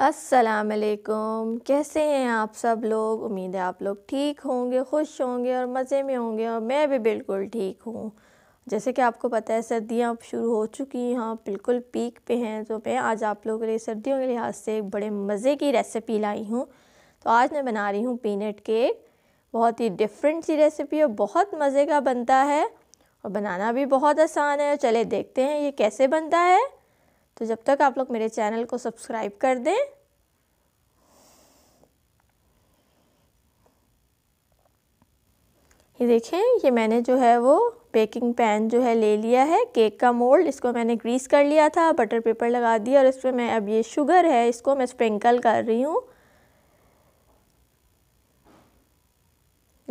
वालेकुम कैसे हैं आप सब लोग उम्मीद है आप लोग ठीक होंगे खुश होंगे और मज़े में होंगे और मैं भी बिल्कुल ठीक हूँ जैसे कि आपको पता है सर्दियाँ अब शुरू हो चुकी हैं हाँ बिल्कुल पीक पे हैं तो मैं आज आप लोगों के लिए सर्दियों के लिहाज से एक बड़े मज़े की रेसिपी लाई हूँ तो आज मैं बना रही हूँ पीनट केक बहुत ही डिफरेंट सी रेसिपी और बहुत मज़े का बनता है और बनाना भी बहुत आसान है चले देखते हैं ये कैसे बनता है तो जब तक आप लोग मेरे चैनल को सब्सक्राइब कर दें ये देखें ये मैंने जो है वो बेकिंग पैन जो है ले लिया है केक का मोल्ड इसको मैंने ग्रीस कर लिया था बटर पेपर लगा दिया और इसमें मैं अब ये शुगर है इसको मैं स्प्रिंकल कर रही हूँ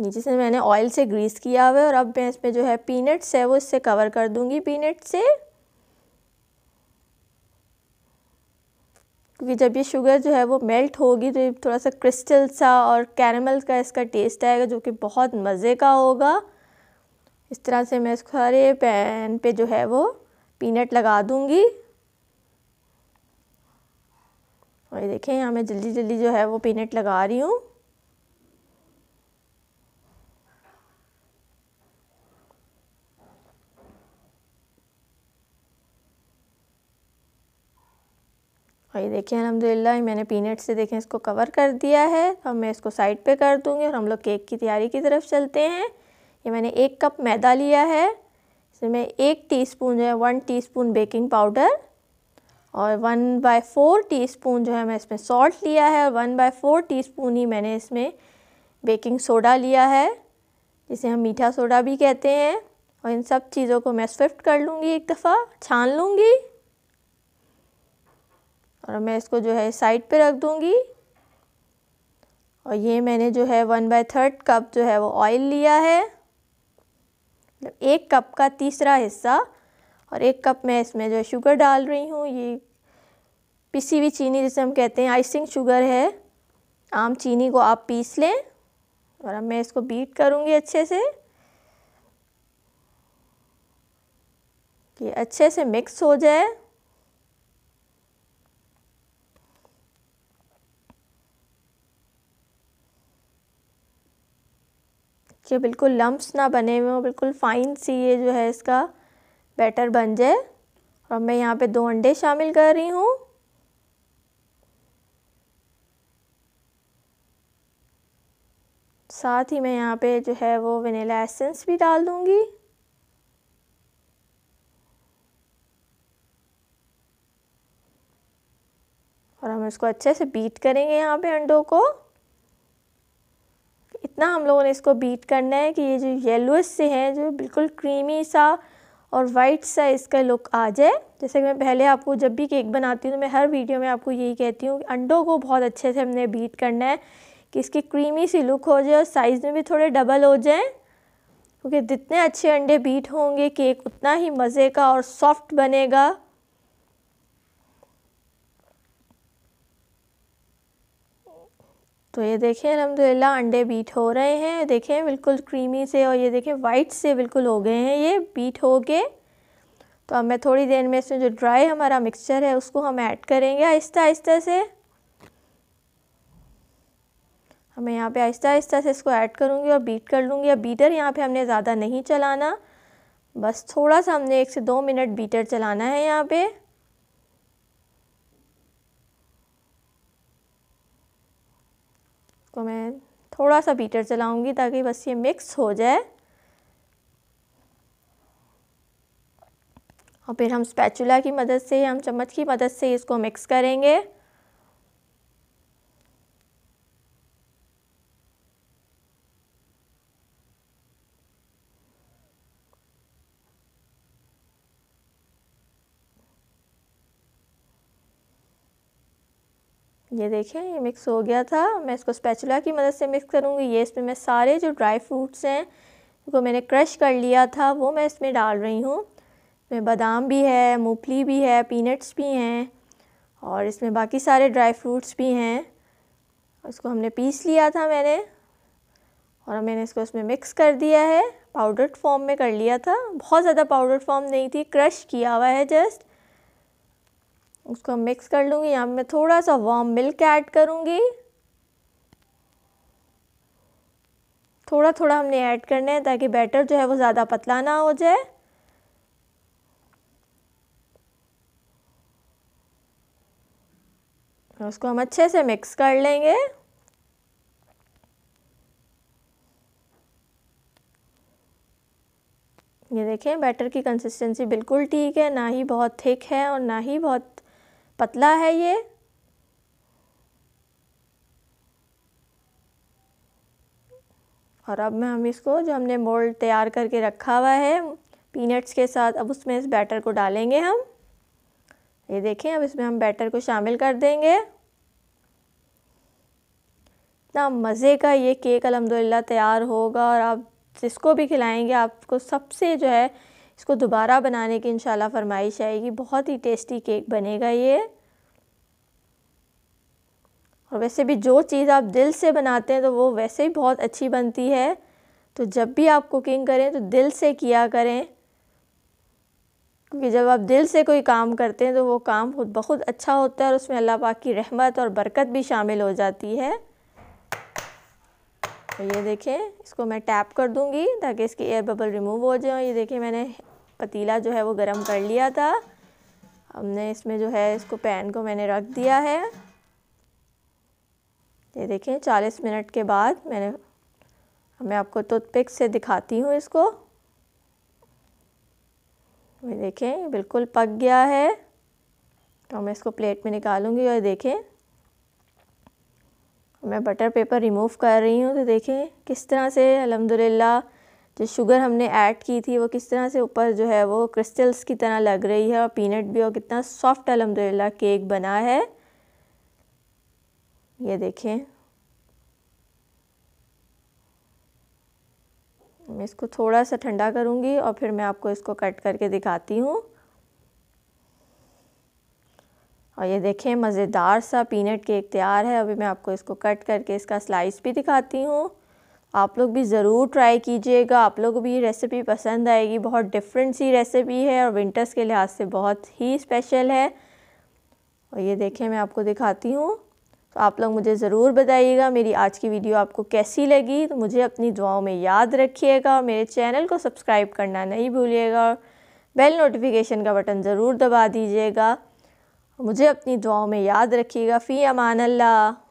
नीचे से मैंने ऑयल से ग्रीस किया हुआ है और अब मैं इसमें जो है पीनट्स है वो इससे कवर कर दूंगी पीनट्स से क्योंकि जब ये शुगर जो है वो मेल्ट होगी तो ये थोड़ा सा क्रिस्टल सा और कैरमल का इसका टेस्ट आएगा जो कि बहुत मज़े का होगा इस तरह से मैं इस सारे पैन पे जो है वो पीनट लगा दूँगी और ये देखें यहाँ मैं जल्दी जल्दी जो है वो पीनट लगा रही हूँ और ये देखिए अलहमदिल्ला मैंने पीनट से देखें इसको कवर कर दिया है अब मैं इसको साइड पे कर दूँगी और हम लोग केक की तैयारी की तरफ चलते हैं ये मैंने एक कप मैदा लिया है इसमें एक टीस्पून जो है वन टीस्पून बेकिंग पाउडर और वन बाय फोर स्पून जो है मैं इसमें सॉल्ट लिया है और वन बाय फोर स्पून ही मैंने इसमें बेकिंग सोडा लिया है जिसे हम मीठा सोडा भी कहते हैं और इन सब चीज़ों को मैं स्विफ्ट कर लूँगी एक दफ़ा छान लूँगी और मैं इसको जो है साइड पे रख दूँगी और ये मैंने जो है वन बाय थर्ड कप जो है वो ऑयल लिया है मतलब एक कप का तीसरा हिस्सा और एक कप मैं इसमें जो है शुगर डाल रही हूँ ये पिसी हुई चीनी जिसे हम कहते हैं आइसिंग शुगर है आम चीनी को आप पीस लें और अब मैं इसको बीट करूँगी अच्छे से कि अच्छे से मिक्स हो जाए कि बिल्कुल लम्ब्स ना बने हुए हों बिल्कुल फ़ाइन सी ये जो है इसका बैटर बन जाए और मैं यहाँ पे दो अंडे शामिल कर रही हूँ साथ ही मैं यहाँ पे जो है वो वनीला एसेंस भी डाल दूँगी और हम इसको अच्छे से बीट करेंगे यहाँ पे अंडों को इतना हम लोगों ने इसको बीट करना है कि ये जो येलोस से हैं जो बिल्कुल क्रीमी सा और वाइट सा इसका लुक आ जाए जैसे कि मैं पहले आपको जब भी केक बनाती हूँ तो मैं हर वीडियो में आपको यही कहती हूँ कि अंडों को बहुत अच्छे से हमने बीट करना है कि इसकी क्रीमी सी लुक हो जाए और साइज़ में भी थोड़े डबल हो जाए क्योंकि जितने अच्छे अंडे बीट होंगे केक उतना ही मज़े का और सॉफ्ट बनेगा तो ये देखें अलहमदिल्ला अंडे बीट हो रहे हैं देखें बिल्कुल क्रीमी से और ये देखें वाइट से बिल्कुल हो गए हैं ये बीट हो गए तो अब मैं थोड़ी देर में इसमें जो ड्राई हमारा मिक्सचर है उसको हम ऐड करेंगे आहिस्ता आहिस्ता से हमें यहाँ पे आहिस्ता आहिस्ता से इसको ऐड करूँगी और बीट कर लूँगी अब बीटर यहाँ पे हमने ज़्यादा नहीं चलाना बस थोड़ा सा हमने एक से दो मिनट बीटर चलाना है यहाँ पर इसको मैं थोड़ा सा बीटर चलाऊंगी ताकि बस ये मिक्स हो जाए और फिर हम स्पैचुला की मदद से हम चम्मच की मदद से इसको मिक्स करेंगे ये देखें ये मिक्स हो गया था मैं इसको स्पैचुला की मदद से मिक्स करूँगी ये इसमें मैं सारे जो ड्राई फ्रूट्स हैं जो मैंने क्रश कर लिया था वो मैं इसमें डाल रही हूँ इसमें बादाम भी है मूंगफली भी है पीनट्स भी हैं और इसमें बाकी सारे ड्राई फ्रूट्स भी हैं इसको हमने पीस लिया था मैंने और मैंने इसको इसमें मिक्स कर दिया है पाउडर्ड फॉर्म में कर लिया था बहुत ज़्यादा पाउडर्ड फॉर्म नहीं थी क्रश किया हुआ है जस्ट उसको मिक्स कर लूँगी यहाँ मैं थोड़ा सा वार्म मिल्क ऐड करूँगी थोड़ा थोड़ा हमने ऐड करना है ताकि बैटर जो है वो ज़्यादा पतला ना हो जाए उसको हम अच्छे से मिक्स कर लेंगे ये देखें बैटर की कंसिस्टेंसी बिल्कुल ठीक है ना ही बहुत थिक है और ना ही बहुत पतला है ये और अब मैं हम इसको जो हमने मोल्ड तैयार करके रखा हुआ है पीनट्स के साथ अब उसमें इस बैटर को डालेंगे हम ये देखें अब इसमें हम बैटर को शामिल कर देंगे इतना मज़े का ये केक अलहमदिल्ला तैयार होगा और आप जिसको भी खिलाएंगे आपको सबसे जो है इसको दोबारा बनाने की इंशाल्लाह फरमाइश आएगी बहुत ही टेस्टी केक बनेगा ये और वैसे भी जो चीज़ आप दिल से बनाते हैं तो वो वैसे ही बहुत अच्छी बनती है तो जब भी आप कुकिंग करें तो दिल से किया करें क्योंकि जब आप दिल से कोई काम करते हैं तो वो काम खुद बहुत अच्छा होता है और उसमें अल्लाह पाक की रहमत और बरकत भी शामिल हो जाती है तो ये देखें इसको मैं टैप कर दूंगी ताकि इसकी एयर बबल रिमूव हो जाए ये देखें मैंने पतीला जो है वो गर्म कर लिया था हमने इसमें जो है इसको पैन को मैंने रख दिया है ये देखें 40 मिनट के बाद मैंने मैं आपको पिक से दिखाती हूँ इसको ये देखें बिल्कुल पक गया है तो मैं इसको प्लेट में निकालूंगी और देखें मैं बटर पेपर रिमूव कर रही हूँ तो देखें किस तरह से अलहमदिल्ला जो शुगर हमने ऐड की थी वो किस तरह से ऊपर जो है वो क्रिस्टल्स की तरह लग रही है और पीनट भी और कितना सॉफ्ट अलहमदिल्ला केक बना है ये देखें मैं इसको थोड़ा सा ठंडा करूँगी और फिर मैं आपको इसको कट करके दिखाती हूँ और ये देखें मज़ेदार सा पीनट केक तैयार है अभी मैं आपको इसको कट करके इसका स्लाइस भी दिखाती हूँ आप लोग भी ज़रूर ट्राई कीजिएगा आप लोगों को भी ये रेसिपी पसंद आएगी बहुत डिफरेंट सी रेसिपी है और विंटर्स के लिहाज से बहुत ही स्पेशल है और ये देखें मैं आपको दिखाती हूँ तो आप लोग मुझे ज़रूर बताइएगा मेरी आज की वीडियो आपको कैसी लगी तो मुझे अपनी दुआओं में याद रखिएगा और मेरे चैनल को सब्सक्राइब करना नहीं भूलिएगा और बेल नोटिफिकेशन का बटन ज़रूर दबा दीजिएगा मुझे अपनी दुआओं में याद रखिएगा फ़ी अमान अल्लाह